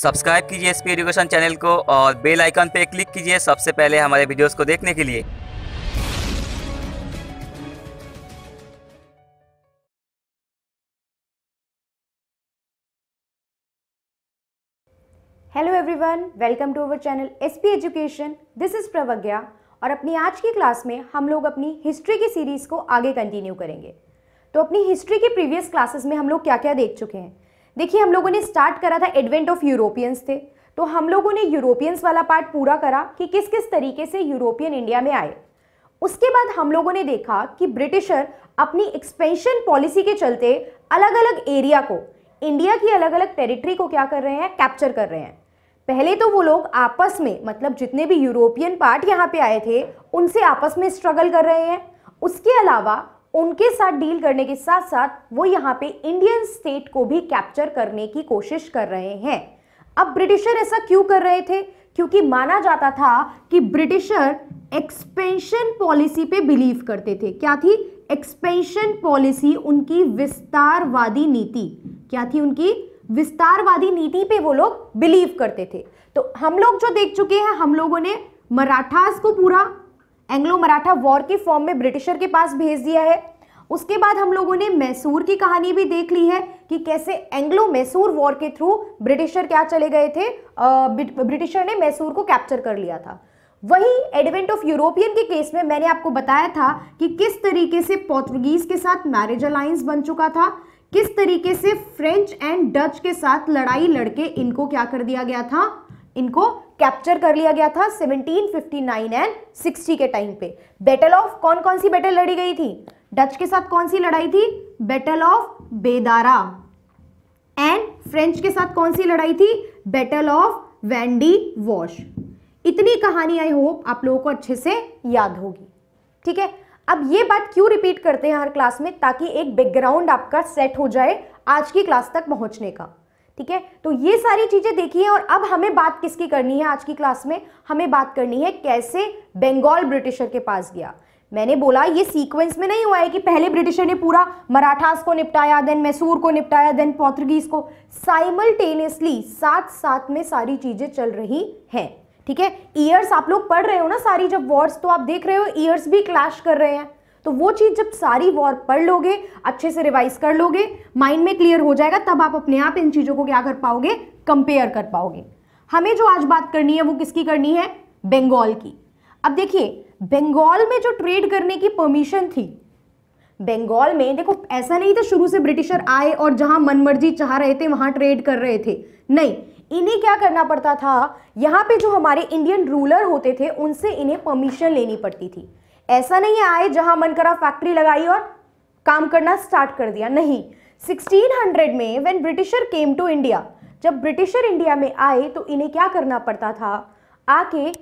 subscribe कीजिए S education channel को और बेल आइकन पे क्लिक कीजिए सबसे पहले हमारे वीडियोस को देखने के लिए hello everyone welcome to our channel S P education this is Pravagya और अपनी आज की क्लास में हम लोग अपनी हिस्ट्री की सीरीज़ को आगे कंटिन्यू करेंगे तो अपनी हिस्ट्री की प्रीवियस क्लासेस में हम लोग क्या क्या देख चुके हैं देखिए हम लोगों ने स्टार्ट करा था एडवेंट ऑफ यूरोपियंस थे तो हम लोगों ने यूरोपियंस वाला पार्ट पूरा करा कि किस किस तरीके से यूरोपियन इंडिया में आए उसके बाद हम लोगों ने देखा कि ब्रिटिशर अपनी एक्सपेंशन पॉलिसी के चलते अलग अलग एरिया को इंडिया की अलग अलग टेरिटरी को क्या कर रहे हैं कैप्चर कर रहे हैं पहले तो वो लोग आपस में मतलब जितने भी यूरोपियन पार्ट यहाँ पे आए थे उनसे आपस में स्ट्रगल कर रहे हैं उसके अलावा उनके साथ डील करने के साथ साथ वो यहाँ पे इंडियन स्टेट को भी कैप्चर करने की कोशिश कर रहे हैं अब ब्रिटिशर ऐसा क्यों कर रहे थे क्योंकि माना जाता था कि ब्रिटिशर एक्सपेंशन पॉलिसी पे बिलीव करते थे क्या थी एक्सपेंशन पॉलिसी उनकी विस्तारवादी नीति क्या थी उनकी विस्तारवादी नीति पे वो लोग बिलीव करते थे तो हम लोग जो देख चुके हैं हम लोगों ने मराठास को पूरा एंग्लो मराठा वॉर के फॉर्म में ब्रिटिशर के पास भेज दिया है उसके बाद हम लोगों ने मैसूर की कहानी भी देख ली है कि कैसे एंग्लो मैसूर वॉर के थ्रू ब्रिटिशर क्या चले गए थे ब्रिटिशर ने मैसूर को कैप्चर कर लिया था वही एडवेंट ऑफ यूरोपियन के केस में मैंने आपको बताया था कि किस तरीके से पोर्तुगीज के साथ मैरिज अलायंस बन चुका था किस तरीके से फ्रेंच एंड डच के साथ लड़ाई लड़के इनको क्या कर दिया गया था इनको कैप्चर कर लिया गया था 1759 एंड 60 के टाइम पे बैटल ऑफ कौन कौन सी बैटल लड़ी गई थी डच के साथ कौन सी लड़ाई थी battle of Bedara and French के साथ कौन सी लड़ाई थी बैटल ऑफ वैंडी वॉश इतनी कहानी आई होप आप लोगों को अच्छे से याद होगी ठीक है अब ये बात क्यों रिपीट करते हैं हर क्लास में ताकि एक बैकग्राउंड आपका सेट हो जाए आज की क्लास तक पहुंचने का ठीक है तो ये सारी चीज़ें देखिए और अब हमें बात किसकी करनी है आज की क्लास में हमें बात करनी है कैसे बंगाल ब्रिटिशर के पास गया मैंने बोला ये सीक्वेंस में नहीं हुआ है कि पहले ब्रिटिशर ने पूरा मराठास को निपटाया देन मैसूर को निपटाया देन पोर्तुगीज को साइमल्टेनियसली साथ साथ में सारी चीज़ें चल रही हैं ठीक है ईयर्स आप लोग पढ़ रहे हो ना सारी जब वर्ड्स तो आप देख रहे हो ईयर्स भी क्लैश कर रहे हैं तो वो चीज़ जब सारी वॉर पढ़ लोगे अच्छे से रिवाइज कर लोगे माइंड में क्लियर हो जाएगा तब आप अपने आप इन चीज़ों को क्या कर पाओगे कंपेयर कर पाओगे हमें जो आज बात करनी है वो किसकी करनी है बंगाल की अब देखिए बंगाल में जो ट्रेड करने की परमिशन थी बंगाल में देखो ऐसा नहीं था शुरू से ब्रिटिशर आए और जहां मनमर्जी चाह रहे थे वहां ट्रेड कर रहे थे नहीं इन्हें क्या करना पड़ता था यहाँ पे जो हमारे इंडियन रूलर होते थे उनसे इन्हें परमिशन लेनी पड़ती थी ऐसा नहीं है आए जहां मन करा फैक्ट्री लगाई और काम करना स्टार्ट कर दिया नहीं 1600 में when britisher came to India जब ब्रिटिशर इंडिया में आए तो इन्हें क्या करना पड़ता था आके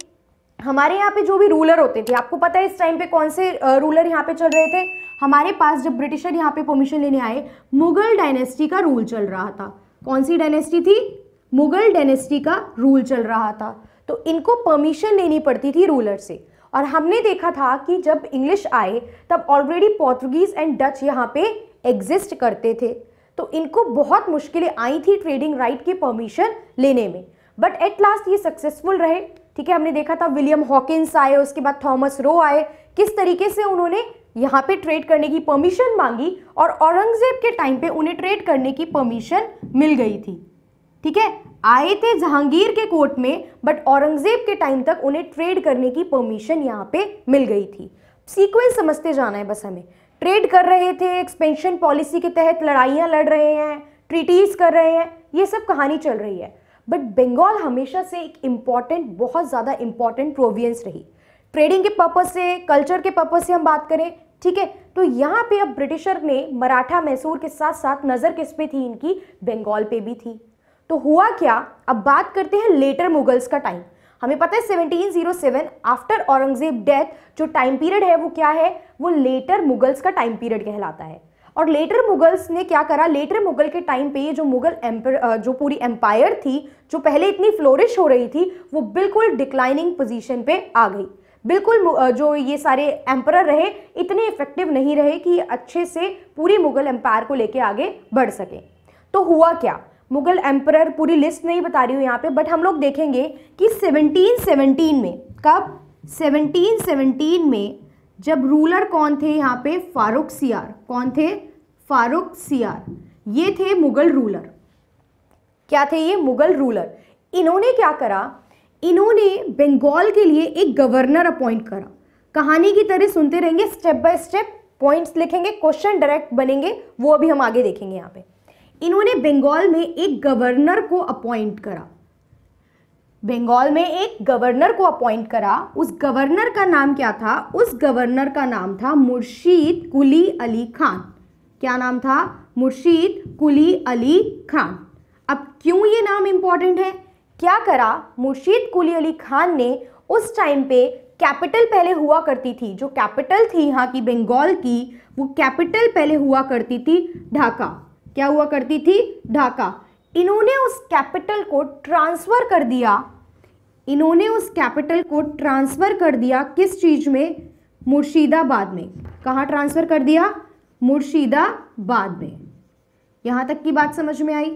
हमारे यहाँ पे जो भी रूलर होते थे आपको पता है इस टाइम पे कौन से रूलर यहाँ पे चल रहे थे हमारे पास जब ब्रिटिशर यहाँ पे परमिशन लेने आए मुगल डायनेस्टी का रूल चल रहा था कौन सी डायनेस्टी थी मुगल डायनेस्टी का रूल चल रहा था तो इनको परमिशन लेनी पड़ती थी रूलर से और हमने देखा था कि जब इंग्लिश आए तब ऑलरेडी पोर्तुगीज़ एंड डच यहाँ पे एग्जिस्ट करते थे तो इनको बहुत मुश्किलें आई थी ट्रेडिंग राइट की परमिशन लेने में बट एट लास्ट ये सक्सेसफुल रहे ठीक है हमने देखा था विलियम हॉकिंस आए उसके बाद थॉमस रो आए किस तरीके से उन्होंने यहाँ पे ट्रेड करने की परमिशन मांगी और औरंगजेब के टाइम पे उन्हें ट्रेड करने की परमिशन मिल गई थी ठीक है आए थे जहांगीर के कोर्ट में बट औरंगजेब के टाइम तक उन्हें ट्रेड करने की परमिशन यहाँ पे मिल गई थी सीक्वेंस समझते जाना है बस हमें ट्रेड कर रहे थे एक्सपेंशन पॉलिसी के तहत लड़ाइयाँ लड़ रहे हैं ट्रीटीज कर रहे हैं ये सब कहानी चल रही है बट बंगाल हमेशा से एक इम्पॉर्टेंट बहुत ज़्यादा इम्पॉर्टेंट प्रोवियंस रही ट्रेडिंग के पर्पज़ से कल्चर के पर्पज़ से हम बात करें ठीक है तो यहाँ पे अब ब्रिटिशर ने मराठा मैसूर के साथ साथ नज़र किस पे थी इनकी बंगाल पे भी थी तो हुआ क्या अब बात करते हैं लेटर मुगल्स का टाइम हमें पता है 1707 आफ्टर औरंगजेब डेथ जो टाइम पीरियड है वो क्या है वो लेटर मुगल्स का टाइम पीरियड कहलाता है और लेटर मुगल्स ने क्या करा लेटर मुगल के टाइम पे जो मुगल एम्पर जो पूरी एम्पायर थी जो पहले इतनी फ्लोरिश हो रही थी वो बिल्कुल डिक्लाइनिंग पोजीशन पे आ गई बिल्कुल जो ये सारे एम्पर रहे इतने इफेक्टिव नहीं रहे कि अच्छे से पूरी मुगल एम्पायर को लेके आगे बढ़ सके तो हुआ क्या मुगल एम्पर पूरी लिस्ट नहीं बता रही हूँ यहाँ पे बट हम लोग देखेंगे कि 1717 में कब 1717 में जब रूलर कौन थे यहाँ पे फारूक सियार कौन थे फारूक सियार ये थे मुगल रूलर क्या थे ये मुगल रूलर इन्होंने क्या करा इन्होंने बंगाल के लिए एक गवर्नर अपॉइंट करा कहानी की तरह सुनते रहेंगे स्टेप बाय स्टेप पॉइंट्स लिखेंगे क्वेश्चन डायरेक्ट बनेंगे वो अभी हम आगे देखेंगे यहाँ पे इन्होंने बंगाल में एक गवर्नर को अपॉइंट करा बंगाल में एक गवर्नर को अपॉइंट करा उस गवर्नर का नाम क्या था उस गवर्नर का नाम था मुर्शीद कुली अली खान क्या नाम था मुर्शीद कुली अली खान अब क्यों ये नाम इम्पॉर्टेंट है क्या करा मुर्शीद कुली अली खान ने उस टाइम पे कैपिटल पहले हुआ करती थी जो कैपिटल थी यहाँ की बंगाल की वो कैपिटल पहले हुआ करती थी ढाका क्या हुआ करती थी ढाका इन्होंने उस कैपिटल को ट्रांसफ़र कर दिया इन्होंने उस कैपिटल को ट्रांसफ़र कर दिया किस चीज़ में मुर्शिदाबाद में कहाँ ट्रांसफ़र कर दिया मुर्शिदाबाद में यहां तक की बात समझ में आई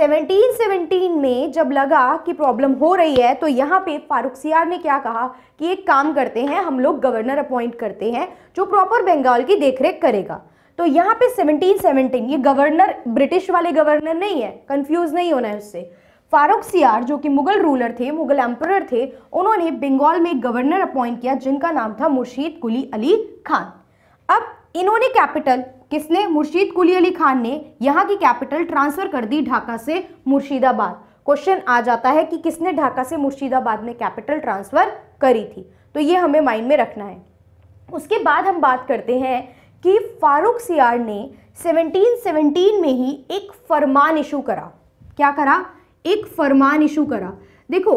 1717 में जब लगा कि प्रॉब्लम हो रही है तो यहाँ पे फारूक सियार ने क्या कहा कि एक काम करते हैं हम लोग गवर्नर अपॉइंट करते हैं जो प्रॉपर बंगाल की देखरेख करेगा तो यहाँ पे 1717 ये गवर्नर ब्रिटिश वाले गवर्नर नहीं है कंफ्यूज नहीं होना है उससे फारूक सियार जो कि मुगल रूलर थे मुगल एम्पर थे उन्होंने बंगाल में एक गवर्नर अपॉइंट किया जिनका नाम था मुर्शीद कुली अली खान अब इन्होंने कैपिटल किसने मुर्शीद कुली अली खान ने यहाँ की कैपिटल ट्रांसफर कर दी ढाका से मुर्शिदाबाद क्वेश्चन आ जाता है कि किसने ढाका से मुर्शिदाबाद में कैपिटल ट्रांसफर करी थी तो ये हमें माइंड में रखना है उसके बाद हम बात करते हैं कि फारूक सियार ने 1717 में ही एक फरमान इशू करा क्या करा एक फरमान इशू करा देखो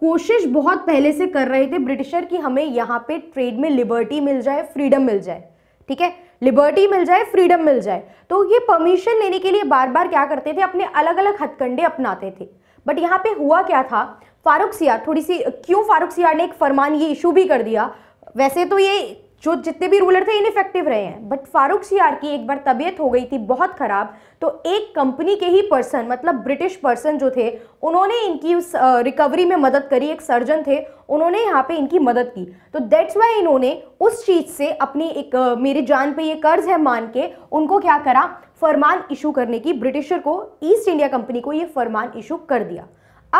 कोशिश बहुत पहले से कर रहे थे ब्रिटिशर कि हमें यहाँ पे ट्रेड में लिबर्टी मिल जाए फ्रीडम मिल जाए ठीक है लिबर्टी मिल जाए फ्रीडम मिल जाए तो ये परमिशन लेने के लिए बार बार क्या करते थे अपने अलग अलग हथकंडे अपनाते थे बट यहाँ पे हुआ क्या था फारूक सियार थोड़ी सी क्यों फारूक सियार ने एक फरमान ये इशू भी कर दिया वैसे तो ये जो जितने भी रूलर थे इनफेक्टिव रहे हैं बट फारूक सियार की एक बार तबीयत हो गई थी बहुत ख़राब तो एक कंपनी के ही पर्सन मतलब ब्रिटिश पर्सन जो थे उन्होंने इनकी उस रिकवरी में मदद करी एक सर्जन थे उन्होंने यहाँ पे इनकी मदद की तो दैट्स वाई इन्होंने उस चीज़ से अपनी एक मेरी जान पे ये कर्ज है मान के उनको क्या करा फरमान इशू करने की ब्रिटिशर को ईस्ट इंडिया कंपनी को ये फरमान इशू कर दिया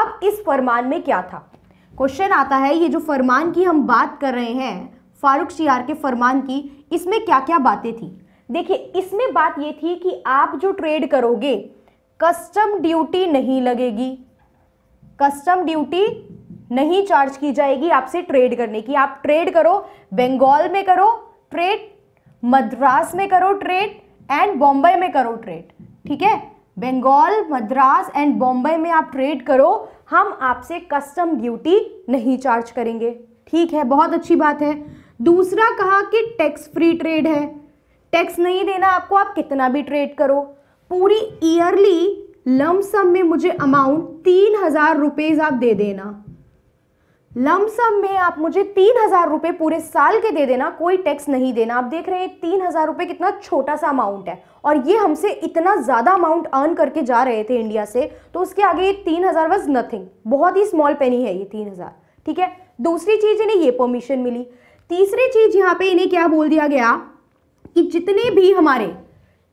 अब इस फरमान में क्या था क्वेश्चन आता है ये जो फरमान की हम बात कर रहे हैं फारूक शियार के फरमान की इसमें क्या क्या बातें थी देखिए इसमें बात ये थी कि आप जो ट्रेड करोगे कस्टम ड्यूटी नहीं लगेगी कस्टम ड्यूटी नहीं चार्ज की जाएगी आपसे ट्रेड करने की आप ट्रेड करो बंगाल में करो ट्रेड मद्रास में करो ट्रेड एंड बॉम्बे में करो ट्रेड ठीक है बंगाल मद्रास एंड बॉम्बे में आप ट्रेड करो हम आपसे कस्टम ड्यूटी नहीं चार्ज करेंगे ठीक है बहुत अच्छी बात है दूसरा कहा कि टैक्स फ्री ट्रेड है टैक्स नहीं देना आपको आप कितना भी ट्रेड करो पूरी ईयरली लमसम में मुझे अमाउंट तीन हज़ार रुपीज़ आप दे देना लमसम में आप मुझे तीन हज़ार रुपये पूरे साल के दे देना कोई टैक्स नहीं देना आप देख रहे हैं तीन हज़ार रुपये कितना छोटा सा अमाउंट है और ये हमसे इतना ज़्यादा अमाउंट अर्न करके जा रहे थे इंडिया से तो उसके आगे ये तीन हज़ार वॉज नथिंग बहुत ही स्मॉल पेनी है ये तीन हज़ार ठीक है दूसरी चीज़ इन्हें ये परमिशन मिली तीसरी चीज यहाँ पे इन्हें क्या बोल दिया गया कि जितने भी हमारे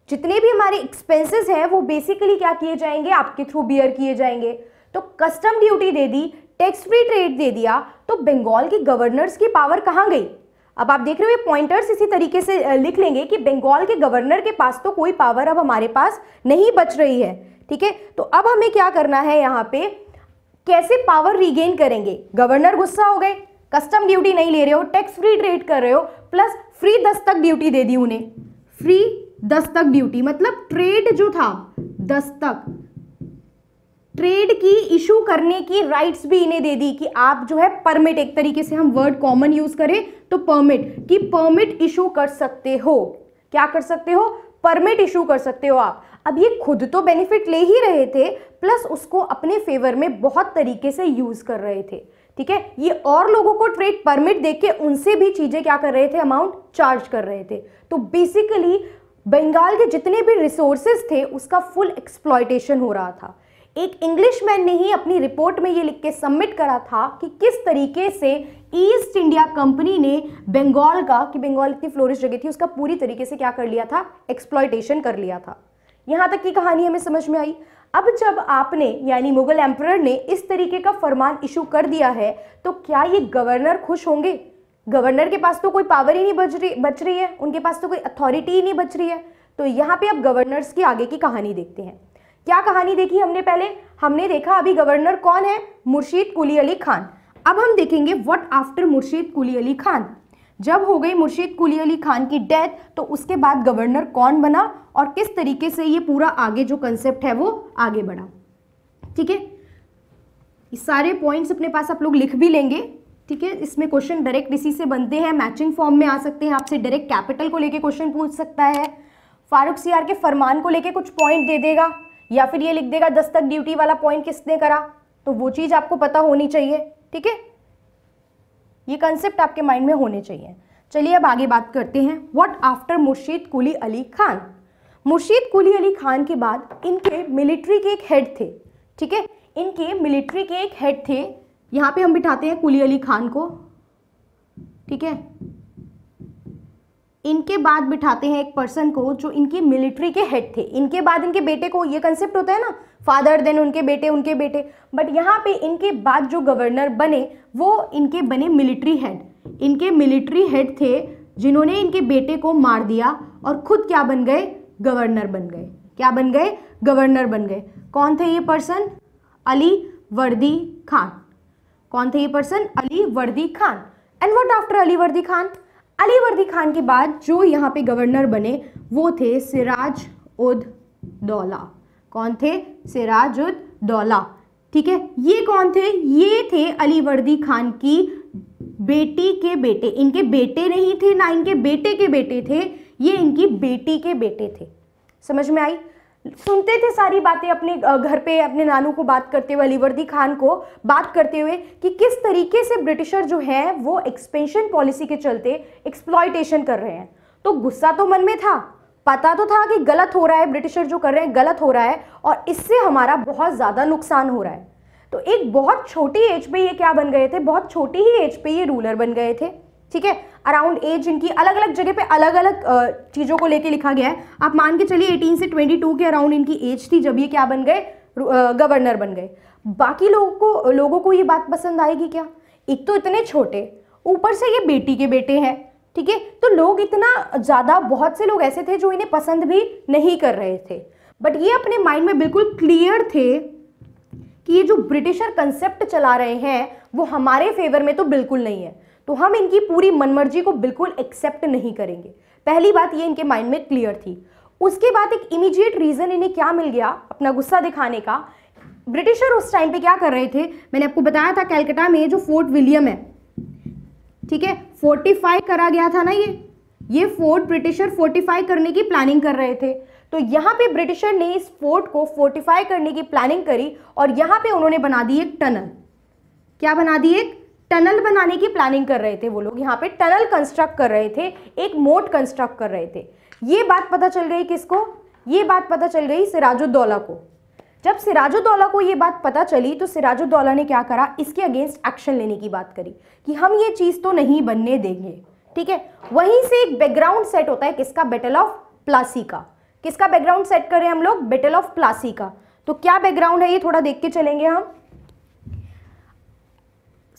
जितने भी हमारे एक्सपेंसेस हैं वो बेसिकली क्या किए जाएंगे आपके थ्रू बियर किए जाएंगे तो कस्टम ड्यूटी दे दी टैक्स फ्री ट्रेड दे दिया तो बंगाल की गवर्नर्स की पावर कहाँ गई अब आप देख रहे हो पॉइंटर्स इसी तरीके से लिख लेंगे कि बंगाल के गवर्नर के पास तो कोई पावर अब हमारे पास नहीं बच रही है ठीक है तो अब हमें क्या करना है यहाँ पे कैसे पावर रिगेन करेंगे गवर्नर गुस्सा हो गए कस्टम ड्यूटी नहीं ले रहे हो टैक्स फ्री ट्रेड कर रहे हो प्लस फ्री दस्तक ड्यूटी दे दी उन्हें फ्री दस्तक ड्यूटी मतलब ट्रेड जो था दस्तक ट्रेड की इशू करने की राइट्स भी इन्हें दे दी कि आप जो है परमिट एक तरीके से हम वर्ड कॉमन यूज करें तो परमिट कि परमिट इशू कर सकते हो क्या कर सकते हो परमिट इशू कर सकते हो आप अब ये खुद तो बेनिफिट ले ही रहे थे प्लस उसको अपने फेवर में बहुत तरीके से यूज कर रहे थे ठीक है ये और लोगों को ट्रेड परमिट दे के उनसे भी चीज़ें क्या कर रहे थे अमाउंट चार्ज कर रहे थे तो बेसिकली बंगाल के जितने भी रिसोर्सेज थे उसका फुल एक्सप्लॉयटेशन हो रहा था एक इंग्लिश मैन ने ही अपनी रिपोर्ट में ये लिख के सबमिट करा था कि किस तरीके से ईस्ट इंडिया कंपनी ने बंगाल का कि बंगाल इतनी फ्लोरिश जगह थी उसका पूरी तरीके से क्या कर लिया था एक्सप्लॉयटेशन कर लिया था यहाँ तक की कहानी हमें समझ में आई अब जब आपने यानी मुगल एम्प्रर ने इस तरीके का फरमान इशू कर दिया है तो क्या ये गवर्नर खुश होंगे गवर्नर के पास तो कोई पावर ही नहीं बच रही बच रही है उनके पास तो कोई अथॉरिटी ही नहीं बच रही है तो यहाँ पे अब गवर्नर्स की आगे की कहानी देखते हैं क्या कहानी देखी हमने पहले हमने देखा अभी गवर्नर कौन है मुर्शीद कुली अली खान अब हम देखेंगे वट आफ्टर मुर्शीद कुली अली खान जब हो गई मुर्शीद कुली अली खान की डेथ तो उसके बाद गवर्नर कौन बना और किस तरीके से ये पूरा आगे जो कंसेप्ट है वो आगे बढ़ा ठीक है सारे पॉइंट्स अपने पास आप लोग लिख भी लेंगे ठीक है इसमें क्वेश्चन डायरेक्ट इसी से बनते हैं मैचिंग फॉर्म में आ सकते हैं आपसे डायरेक्ट कैपिटल को लेके क्वेश्चन पूछ सकता है फारूक सीआर के फरमान को लेके कुछ पॉइंट दे देगा या फिर ये लिख देगा दस्तक ड्यूटी वाला पॉइंट किसने करा तो वो चीज़ आपको पता होनी चाहिए ठीक है ये कंसेप्ट आपके माइंड में होने चाहिए चलिए अब आगे बात करते हैं वट आफ्टर मुर्शीद कुली अली खान मुर्शीद कुली अली खान के बाद इनके मिलिट्री के एक हेड थे ठीक है इनके मिलिट्री के एक हेड थे यहाँ पे हम बिठाते हैं कुली अली खान को ठीक है इनके बाद बिठाते हैं एक पर्सन को जो इनकी मिलिट्री के हेड थे इनके बाद इनके बेटे को ये कंसेप्ट होता है ना फादर देन उनके बेटे उनके बेटे बट यहाँ पे इनके बाद जो गवर्नर बने वो इनके बने मिलिट्री हेड इनके मिलिट्री हेड थे जिन्होंने इनके बेटे को मार दिया और खुद क्या बन गए गवर्नर बन गए क्या बन गए गवर्नर बन गए कौन थे ये पर्सन अली वर्दी खान कौन थे ये person Ali Vardi Khan and what after Ali Vardi Khan Ali Vardi Khan के बाद जो यहाँ पे गवर्नर बने वो थे सिराज उद दौला कौन थे सिराज उद दौला ठीक है ये कौन थे ये थे अली वर्दी खान की बेटी के बेटे इनके बेटे नहीं थे ना इनके बेटे के बेटे थे ये इनकी बेटी के बेटे थे समझ में आई सुनते थे सारी बातें अपने घर पे अपने नानू को बात करते हुए अलीवर्दी खान को बात करते हुए कि किस तरीके से ब्रिटिशर जो हैं वो एक्सपेंशन पॉलिसी के चलते एक्सप्लॉयटेशन कर रहे हैं तो गुस्सा तो मन में था पता तो था कि गलत हो रहा है ब्रिटिशर जो कर रहे हैं गलत हो रहा है और इससे हमारा बहुत ज़्यादा नुकसान हो रहा है तो एक बहुत छोटी एज पे ये क्या बन गए थे बहुत छोटी ही एज पे ये रूलर बन गए थे ठीक है अराउंड एज इनकी अलग अलग जगह पे अलग अलग चीज़ों को लेके लिखा गया है आप मान के चलिए 18 से 22 के अराउंड इनकी एज थी जब ये क्या बन गए गवर्नर बन गए बाकी लोगों को लोगों को ये बात पसंद आएगी क्या एक तो इतने छोटे ऊपर से ये बेटी के बेटे हैं ठीक है तो लोग इतना ज़्यादा बहुत से लोग ऐसे थे जो इन्हें पसंद भी नहीं कर रहे थे बट ये अपने माइंड में बिल्कुल क्लियर थे कि ये जो ब्रिटिशर कंसेप्ट चला रहे हैं वो हमारे फेवर में तो बिल्कुल नहीं है तो हम इनकी पूरी मनमर्जी को बिल्कुल एक्सेप्ट नहीं करेंगे पहली बात ये इनके माइंड में क्लियर थी उसके बाद एक इमीडिएट रीज़न इन्हें क्या मिल गया अपना गुस्सा दिखाने का ब्रिटिशर उस टाइम पे क्या कर रहे थे मैंने आपको बताया था कैलकाटा में जो फोर्ट विलियम है ठीक है फोर्टिफाई करा गया था ना ये ये फोर्ट ब्रिटिशर फोर्टिफाई करने की प्लानिंग कर रहे थे तो यहां पे ब्रिटिशर ने इस फोर्ट को फोर्टिफाई करने की प्लानिंग करी और यहां पे उन्होंने बना दी एक टनल क्या बना दी एक टनल बनाने की प्लानिंग कर रहे थे वो लोग यहाँ पे टनल कंस्ट्रक्ट कर रहे थे एक मोट कंस्ट्रक्ट कर रहे थे ये बात पता चल गई किसको ये बात पता चल गई सिराजुद्दौला को जब सिराजुद्दौला को ये बात पता चली तो सिराजुद्दौला ने क्या करा इसके अगेंस्ट एक्शन लेने की बात करी कि हम ये चीज़ तो नहीं बनने देंगे ठीक है वहीं से एक बैकग्राउंड सेट होता है किसका बेटल ऑफ प्लासी का किसका बैकग्राउंड सेट करें हम लोग बेटल ऑफ प्लासी का तो क्या बैकग्राउंड है ये थोड़ा देख के चलेंगे हम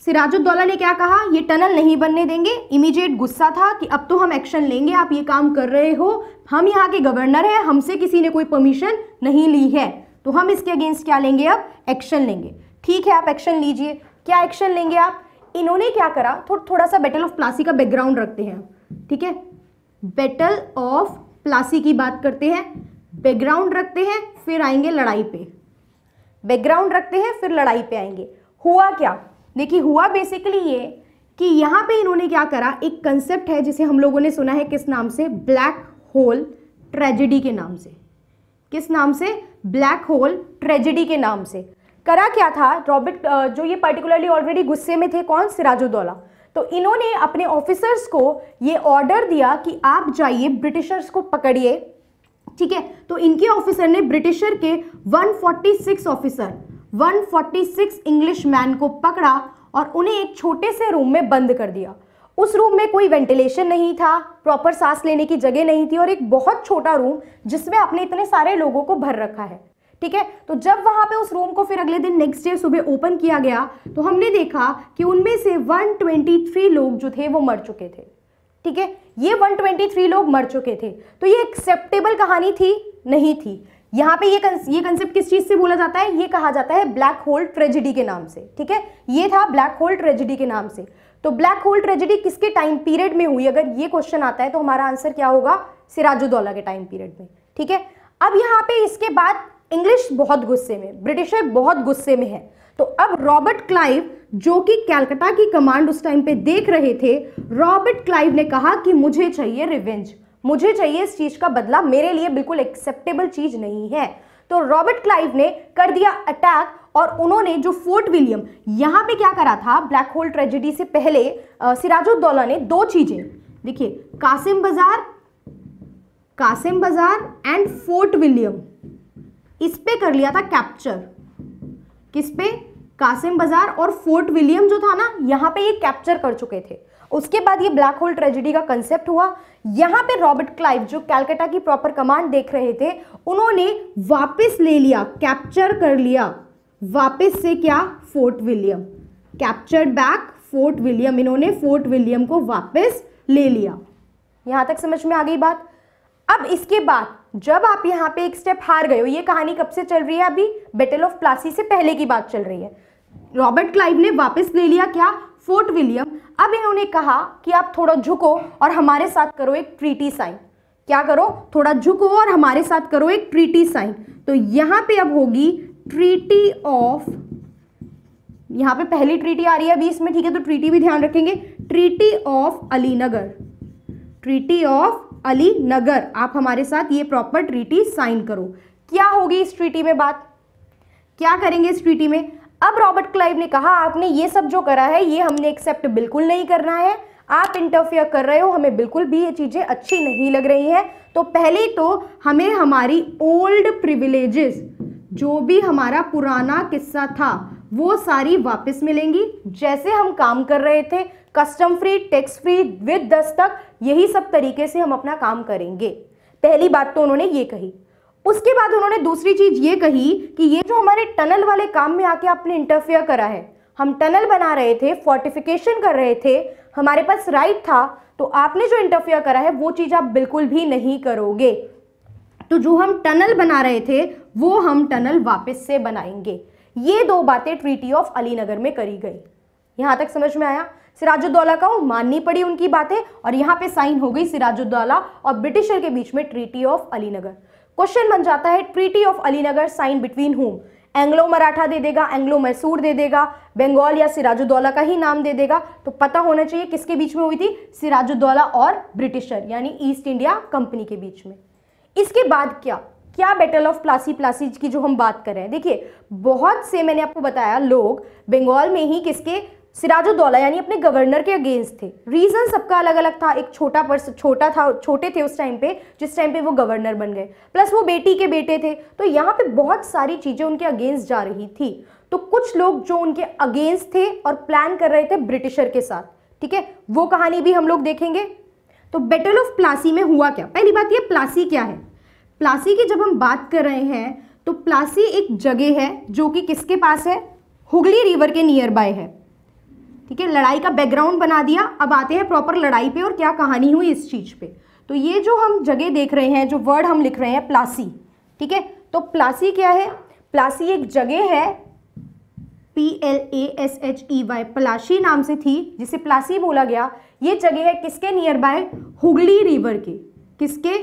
सिराजुद्दौला ने क्या कहा ये टनल नहीं बनने देंगे इमीडिएट गुस्सा था कि अब तो हम एक्शन लेंगे आप ये काम कर रहे हो हम यहाँ के गवर्नर हैं हमसे किसी ने कोई परमिशन नहीं ली है तो हम इसके अगेंस्ट क्या लेंगे अब एक्शन लेंगे ठीक है आप एक्शन लीजिए क्या एक्शन लेंगे आप इन्होंने क्या करा थो, थोड़ा सा बैटल ऑफ प्लासी का बैकग्राउंड रखते हैं ठीक है बैटल ऑफ प्लासी की बात करते हैं बैकग्राउंड रखते हैं फिर आएंगे लड़ाई पे बैकग्राउंड रखते हैं फिर लड़ाई पे आएंगे हुआ क्या देखिए हुआ बेसिकली ये कि यहाँ पे इन्होंने क्या करा एक कंसेप्ट है जिसे हम लोगों ने सुना है किस नाम से ब्लैक होल ट्रेजिडी के नाम से किस नाम से ब्लैक होल ट्रेजिडी के नाम से करा क्या था रॉबर्ट जो ये पर्टिकुलरली ऑलरेडी गुस्से में थे कौन सिराजुद्दौला तो इन्होंने अपने ऑफिसर्स को ये ऑर्डर दिया कि आप जाइए ब्रिटिशर्स को पकड़िए ठीक है तो इनके ऑफिसर ने ब्रिटिशर के 146 ऑफिसर 146 इंग्लिश मैन को पकड़ा और उन्हें एक छोटे से रूम में बंद कर दिया उस रूम में कोई वेंटिलेशन नहीं था प्रॉपर सांस लेने की जगह नहीं थी और एक बहुत छोटा रूम जिसमें आपने इतने सारे लोगों को भर रखा है ठीक है तो जब वहां पे उस रूम को फिर अगले दिन नेक्स्ट डे सुबह ओपन किया गया तो हमने देखा कि उनमें से 123 लोग जो थे वो मर चुके थे ठीक है ये 123 लोग मर चुके थे तो ये एक्सेप्टेबल कहानी थी नहीं थी यहाँ पे ये ये कंसेप्ट किस चीज़ से बोला जाता है ये कहा जाता है ब्लैक होल ट्रेजिडी के नाम से ठीक है ये था ब्लैक होल ट्रेजिडी के नाम से तो ब्लैक होल ट्रेजिडी किसके टाइम पीरियड में हुई अगर ये क्वेश्चन आता है तो हमारा आंसर क्या होगा सिराजुद्दौला के टाइम पीरियड में ठीक है अब यहाँ पे इसके बाद इंग्लिश बहुत गुस्से में ब्रिटिशर बहुत गुस्से में है तो अब रॉबर्ट क्लाइव जो कि कैलकटा की कमांड उस टाइम पे देख रहे थे रॉबर्ट क्लाइव ने कहा कि मुझे चाहिए रिवेंज मुझे चाहिए इस चीज़ का बदला मेरे लिए बिल्कुल एक्सेप्टेबल चीज़ नहीं है तो रॉबर्ट क्लाइव ने कर दिया अटैक और उन्होंने जो फोर्ट विलियम यहां पे क्या करा था ब्लैक होल ट्रेजेडी से पहले सिराजुद्दौला ने दो चीज़ें देखिए कासिम बाजार कासिम बाजार एंड फोर्ट विलियम इस पे कर लिया था कैप्चर किस पे कासिम बाजार और फोर्ट विलियम जो था ना यहां पे ये कैप्चर कर चुके थे उसके बाद ये ब्लैक होल ट्रेजिडी का कंसेप्ट हुआ यहाँ पे रॉबर्ट क्लाइव जो कैलकाटा की प्रॉपर कमांड देख रहे थे उन्होंने वापस ले लिया कैप्चर कर लिया वापस से क्या Fort William captured back Fort William इन्होंने फोर्ट विलियम को वापस ले लिया यहाँ तक समझ में आ गई बात अब इसके बाद जब आप यहाँ पे एक स्टेप हार गए हो ये कहानी कब से चल रही है अभी बेटल ऑफ प्लासी से पहले की बात चल रही है रॉबर्ट क्लाइव ने वापस ले लिया क्या फोर्ट विलियम अब इन्होंने कहा कि आप थोड़ा झुको और हमारे साथ करो एक ट्रीटी साइन क्या करो थोड़ा झुको और हमारे साथ करो एक ट्रीटी साइन तो यहां पे अब होगी ट्रीटी ऑफ यहां पे पहली ट्रीटी आ रही है अभी इसमें ठीक है तो ट्रीटी भी ध्यान रखेंगे treaty of Alinagar treaty of Alinagar आप हमारे साथ ये प्रॉपर ट्रीटी साइन करो क्या होगी इस ट्रीटी में बात क्या करेंगे इस ट्रीटी में अब रॉबर्ट क्लाइव ने कहा आपने ये सब जो करा है ये हमने एक्सेप्ट बिल्कुल नहीं करना है आप इंटरफेयर कर रहे हो हमें बिल्कुल भी ये चीज़ें अच्छी नहीं लग रही हैं तो पहले तो हमें हमारी ओल्ड प्रिविलेजेस जो भी हमारा पुराना किस्सा था वो सारी वापस मिलेंगी जैसे हम काम कर रहे थे custom free tax free with दस्तक यही सब तरीके से हम अपना काम करेंगे पहली बात तो उन्होंने ये कही उसके बाद उन्होंने दूसरी चीज ये कही कि ये जो हमारे टनल वाले काम में आके आपने इंटरफेयर करा है हम टनल बना रहे थे फोर्टिफिकेशन कर रहे थे हमारे पास राइट था तो आपने जो इंटरफेयर करा है वो चीज़ आप बिल्कुल भी नहीं करोगे तो जो हम टनल बना रहे थे वो हम टनल वापस से बनाएंगे ये दो बातें ट्रीटी ऑफ अलीनगर में करी गई यहां तक समझ में आया सिराजुद्दौला का वो माननी पड़ी उनकी बातें और यहां पे साइन हो गई सिराजुद्दौला और ब्रिटिशर के बीच में ट्रीटी ऑफ अलीनगर क्वेश्चन बन जाता है treaty of Alinagar sign between home Anglo Maratha दे देगा एंग्लो मैसूर दे देगा बंगाल या सिराजुद्दौला का ही नाम दे देगा तो पता होना चाहिए किसके बीच में हुई थी सिराजुद्दौला और ब्रिटिशर यानी ईस्ट इंडिया कंपनी के बीच में इसके बाद क्या क्या बैटल ऑफ प्लासी प्लासी की जो हम बात कर रहे हैं देखिए बहुत से मैंने आपको बताया लोग बंगाल में ही किसके सिराजुद्दौला यानी अपने गवर्नर के अगेंस्ट थे रीज़न सबका अलग अलग था एक छोटा पर्सन छोटा था छोटे थे उस टाइम पे जिस टाइम पे वो गवर्नर बन गए प्लस वो बेटी के बेटे थे तो यहाँ पे बहुत सारी चीज़ें उनके अगेंस्ट जा रही थी तो कुछ लोग जो उनके अगेंस्ट थे और प्लान कर रहे थे ब्रिटिशर के साथ ठीक है वो कहानी भी हम लोग देखेंगे तो बैटल ऑफ प्लासी में हुआ क्या पहली बात ये प्लासी क्या है प्लासी की जब हम बात कर रहे हैं तो प्लासी एक जगह है जो कि किसके पास है हुगली रिवर के नियर बाय है ठीक है लड़ाई का बैकग्राउंड बना दिया अब आते हैं प्रॉपर लड़ाई पे और क्या कहानी हुई इस चीज़ पे तो ये जो हम जगह देख रहे हैं जो वर्ड हम लिख रहे हैं प्लासी ठीक है तो प्लासी क्या है प्लासी एक जगह है P L A S H E Y Plassey नाम से थी जिसे प्लासी बोला गया ये जगह है किसके नियर बाय हुगली रिवर के किसके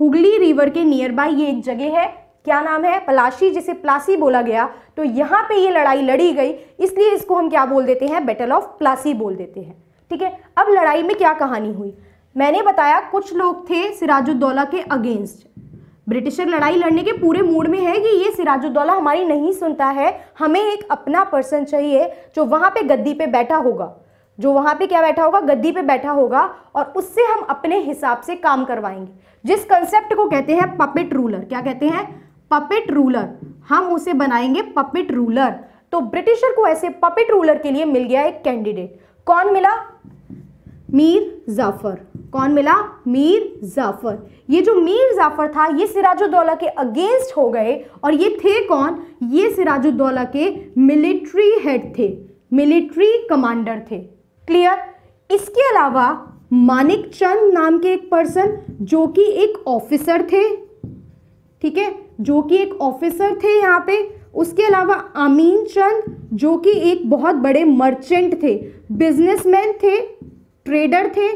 हुगली रिवर के नियर बाय ये एक जगह है क्या नाम है पलाशी जिसे प्लासी बोला गया तो यहाँ पे ये लड़ाई लड़ी गई इसलिए इसको हम क्या बोल देते हैं बैटल ऑफ प्लासी बोल देते हैं ठीक है अब लड़ाई में क्या कहानी हुई मैंने बताया कुछ लोग थे सिराजुद्दौला के अगेंस्ट ब्रिटिशर लड़ाई लड़ने के पूरे मूड में है कि ये सिराजुद्दौला हमारी नहीं सुनता है हमें एक अपना पर्सन चाहिए जो वहाँ पर गद्दी पे बैठा होगा जो वहाँ पे क्या बैठा होगा गद्दी पे बैठा होगा और उससे हम अपने हिसाब से काम करवाएंगे जिस कंसेप्ट को कहते हैं पपेट रूलर क्या कहते हैं पपेट रूलर हम उसे बनाएंगे पपेट रूलर तो ब्रिटिशर को ऐसे पपेट रूलर के लिए मिल गया एक कैंडिडेट कौन मिला मीर जाफर कौन मिला मीर जाफर ये जो मीर जाफर था ये सिराजुद्दौला के अगेंस्ट हो गए और ये थे कौन ये सिराजुद्दौला के मिलिट्री हेड थे मिलिट्री कमांडर थे क्लियर इसके अलावा मानिक चंद नाम के एक पर्सन जो कि एक ऑफिसर थे ठीक है जो कि एक ऑफिसर थे यहाँ पे उसके अलावा अमीन चंद जो कि एक बहुत बड़े मर्चेंट थे बिजनेसमैन थे ट्रेडर थे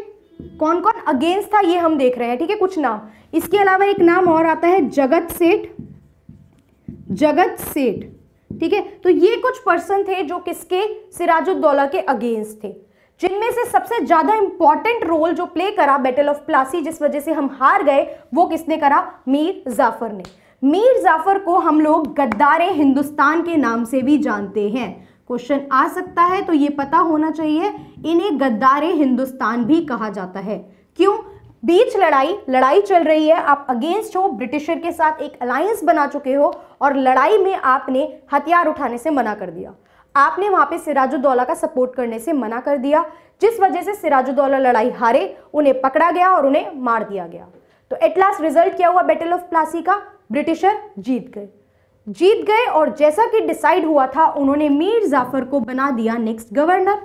कौन कौन अगेंस्ट था ये हम देख रहे हैं ठीक है कुछ नाम इसके अलावा एक नाम और आता है जगत सेठ जगत सेठ ठीक है तो ये कुछ पर्सन थे जो किसके सिराजुद्दौला के अगेंस्ट थे जिनमें से सबसे ज़्यादा इंपॉर्टेंट रोल जो प्ले करा बैटल ऑफ प्लासी जिस वजह से हम हार गए वो किसने करा मीर जाफर ने मीर जाफर को हम लोग गद्दारे हिंदुस्तान के नाम से भी जानते हैं क्वेश्चन आ सकता है तो ये पता होना चाहिए इन्हें गद्दारे हिंदुस्तान भी कहा जाता है क्यों बीच लड़ाई लड़ाई चल रही है आप अगेंस्ट हो ब्रिटिशर के साथ एक अलायंस बना चुके हो और लड़ाई में आपने हथियार उठाने से मना कर दिया आपने वहां पे सिराजुद्दौला का सपोर्ट करने से मना कर दिया जिस वजह से सिराजुद्दौला लड़ाई हारे उन्हें पकड़ा गया और उन्हें मार दिया गया तो एट लास्ट रिजल्ट क्या हुआ बैटल ऑफ प्लासी का ब्रिटिशर जीत गए जीत गए और जैसा कि डिसाइड हुआ था उन्होंने मीर जाफर को बना दिया next governor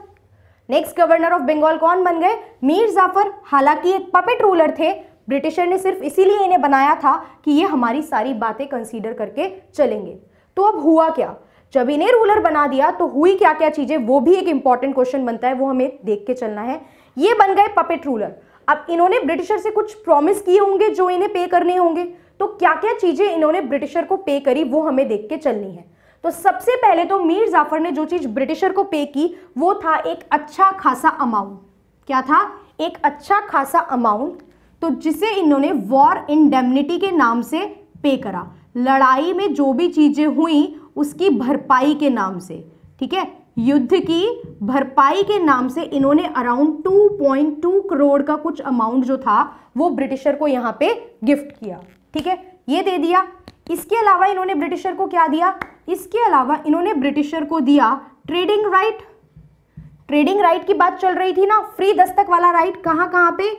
next governor of Bengal कौन बन गए मीर जाफर हालांकि एक पपेट रूलर थे ब्रिटिशर ने सिर्फ इसीलिए इन्हें बनाया था कि ये हमारी सारी बातें कंसीडर करके चलेंगे तो अब हुआ क्या जब इन्हें रूलर बना दिया तो हुई क्या क्या चीज़ें वो भी एक इंपॉर्टेंट क्वेश्चन बनता है वो हमें देख के चलना है ये बन गए पपेट रूलर अब इन्होंने ब्रिटिशर से कुछ प्रॉमिस किए होंगे जो इन्हें पे करने होंगे तो क्या क्या चीज़ें इन्होंने ब्रिटिशर को पे करी वो हमें देख के चलनी है तो सबसे पहले तो मीर जाफर ने जो चीज़ ब्रिटिशर को पे की वो था एक अच्छा खासा अमाउंट क्या था एक अच्छा खासा अमाउंट तो जिसे इन्होंने वॉर इंडेमनिटी के नाम से पे करा लड़ाई में जो भी चीज़ें हुई उसकी भरपाई के नाम से ठीक है युद्ध की भरपाई के नाम से इन्होंने अराउंड 2.2 करोड़ का कुछ अमाउंट जो था वो ब्रिटिशर को यहां पे गिफ्ट किया ठीक है ये दे दिया इसके अलावा इन्होंने ब्रिटिशर को क्या दिया इसके अलावा इन्होंने ब्रिटिशर को दिया ट्रेडिंग राइट ट्रेडिंग राइट की बात चल रही थी ना फ्री दस्तक वाला राइट कहाँ कहाँ पे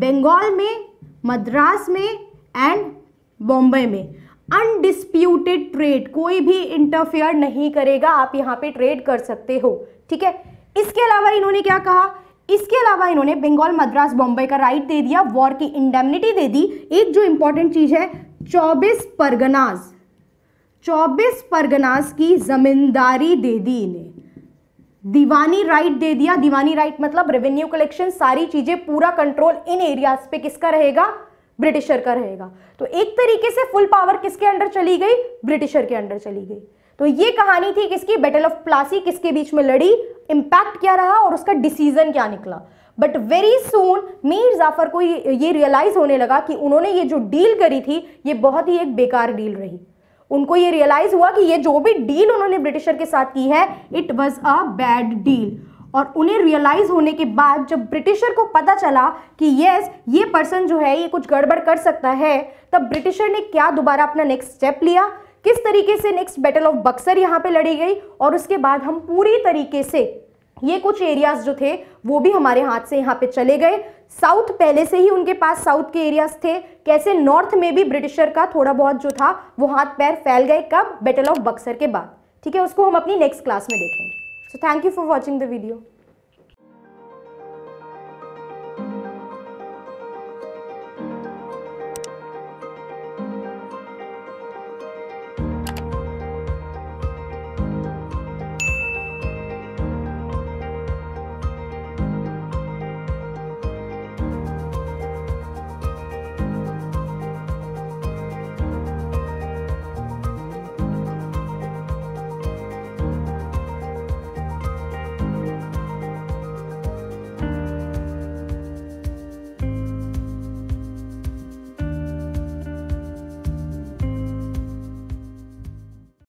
बंगाल में मद्रास में एंड बॉम्बे में अनडिस्प्यूटेड ट्रेड कोई भी इंटरफेयर नहीं करेगा आप यहाँ पे ट्रेड कर सकते हो ठीक है इसके अलावा इन्होंने क्या कहा इसके अलावा इन्होंने बंगाल मद्रास बॉम्बे का राइट दे दिया वॉर की इंडेमनिटी दे दी एक जो इंपॉर्टेंट चीज़ है चौबीस परगनाज चौबीस परगनाज की जमींदारी दे दी इन्हें दीवानी राइट दे दिया दीवानी राइट मतलब रेवेन्यू कलेक्शन सारी चीज़ें पूरा कंट्रोल इन एरियाज पे किसका रहेगा ब्रिटिशर का रहेगा तो एक तरीके से फुल पावर किसके अंडर चली गई ब्रिटिशर के अंडर चली गई तो ये कहानी थी किसकी बैटल ऑफ प्लासी किसके बीच में लड़ी इम्पैक्ट क्या रहा और उसका डिसीजन क्या निकला but very soon Mir Jafar को ये रियलाइज़ होने लगा कि उन्होंने ये जो डील करी थी ये बहुत ही एक बेकार डील रही उनको ये रियलाइज़ हुआ कि ये जो भी डील उन्होंने ब्रिटिशर के साथ की है it was a bad deal और उन्हें रियलाइज़ होने के बाद जब ब्रिटिशर को पता चला कि यस ये पर्सन जो है ये कुछ गड़बड़ कर सकता है तब ब्रिटिशर ने क्या दोबारा अपना नेक्स्ट स्टेप लिया किस तरीके से नेक्स्ट बैटल ऑफ बक्सर यहाँ पे लड़ी गई और उसके बाद हम पूरी तरीके से ये कुछ एरियाज जो थे वो भी हमारे हाथ से यहाँ पे चले गए साउथ पहले से ही उनके पास साउथ के एरियाज थे कैसे नॉर्थ में भी ब्रिटिशर का थोड़ा बहुत जो था वो हाथ पैर फैल गए कब बैटल ऑफ बक्सर के बाद ठीक है उसको हम अपनी नेक्स्ट क्लास में देखेंगे so thank you for watching the video